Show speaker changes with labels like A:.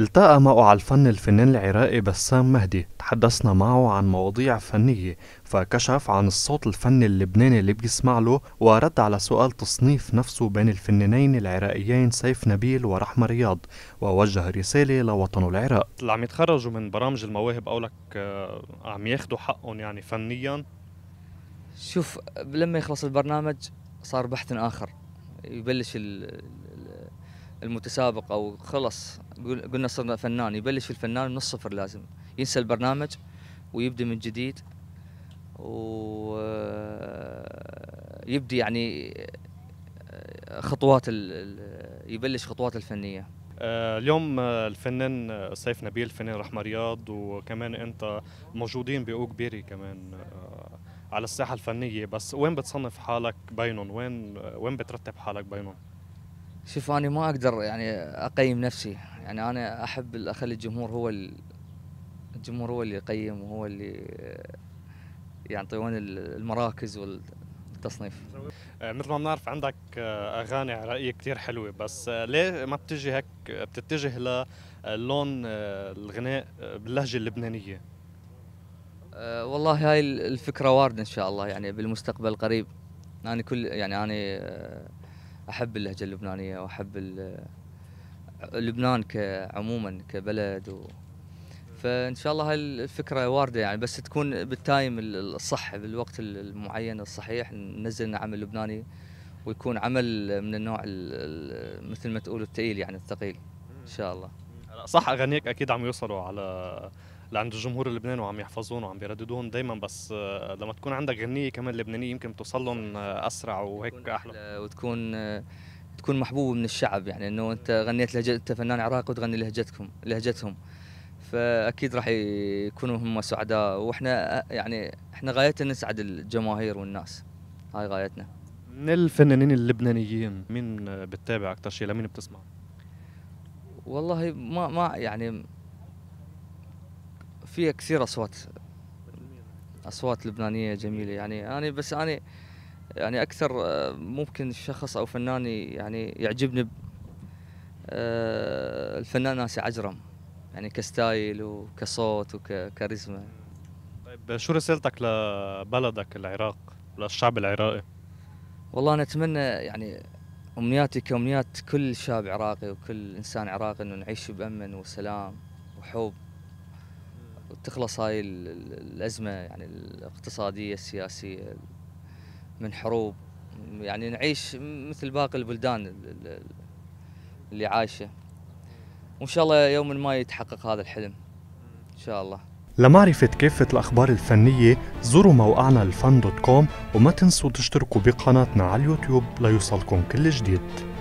A: التقى معه على الفن الفنان العراقي بسام مهدي تحدثنا معه عن مواضيع فنية فكشف عن الصوت الفني اللبناني اللي بيسمع له ورد على سؤال تصنيف نفسه بين الفنانين العراقيين سيف نبيل ورحمة رياض ووجه رسالة لوطنه العراق اللي عم يتخرجوا من برامج المواهب قولك آه، عم ياخدوا حقهم يعني
B: فنيا شوف لما يخلص البرنامج صار بحث آخر يبلش المتسابق او خلص قلنا صرنا فنان يبلش الفنان من الصفر لازم ينسى البرنامج ويبدا من جديد ويبدي يعني خطوات يبلش خطوات الفنيه آه، اليوم
A: الفنان سيف نبيل الفنان رحمة رياض وكمان انت موجودين باوك بيري كمان آه، على الساحه الفنيه بس وين بتصنف حالك بينهم وين وين بترتب حالك بينهم
B: شوف انا ما اقدر يعني اقيم نفسي يعني انا احب اخلي الجمهور هو الجمهور هو اللي يقيم وهو اللي يعطيون المراكز والتصنيف آه، مثل ما بنعرف عندك
A: آه، اغاني على رايي كثير حلوه بس آه، ليه ما بتجي هيك بتتجه للون الغناء باللهجه اللبنانيه
B: والله هاي الفكره وارده ان شاء الله يعني بالمستقبل القريب انا كل يعني انا احب اللهجه اللبنانيه واحب لبنان كعموما كبلد و فان شاء الله الفكره وارده يعني بس تكون بالتايم الصح بالوقت المعين الصحيح ننزل عمل لبناني ويكون عمل من النوع مثل ما تقول الثقيل يعني الثقيل ان شاء الله
A: صح اغانيك اكيد عم يوصلوا على لعند الجمهور اللبناني وعم يحفظون وعم بيرددون دائما
B: بس آه، لما تكون عندك غنيه كمان لبنانيه يمكن توصل لهم آه، اسرع وهيك احلى وتكون آه، تكون محبوب من الشعب يعني انه انت غنيت لهجه انت فنان عراقي وتغني لهجتكم لهجتهم فاكيد راح يكونوا هم سعداء واحنا يعني احنا غايتنا نسعد الجماهير والناس هاي غايتنا
A: من الفنانين اللبنانيين مين بتتابع اكثر شيء لمين بتسمع
B: والله ما ما يعني في كثير اصوات اصوات لبنانيه جميله يعني انا بس انا يعني اكثر آه، ممكن شخص او فنان يعني يعجبني آه، الفنان ناسي عجرم يعني كستايل وكصوت وككاريزما طيب شو رسالتك لبلدك العراق للشعب العراقي والله انا اتمنى يعني امنياتي كامنيات كل شاب عراقي وكل انسان عراقي انه نعيش بامن وسلام وحب وتخلص هاي الازمه يعني الاقتصاديه السياسيه من حروب يعني نعيش مثل باقي البلدان اللي عايشه وان شاء الله يوم ما يتحقق هذا الحلم ان شاء الله
A: لمعرفة كافة الأخبار الفنية زوروا موقعنا الفن دوت كوم وما تنسوا تشتركوا بقناتنا على اليوتيوب ليوصلكم
B: كل جديد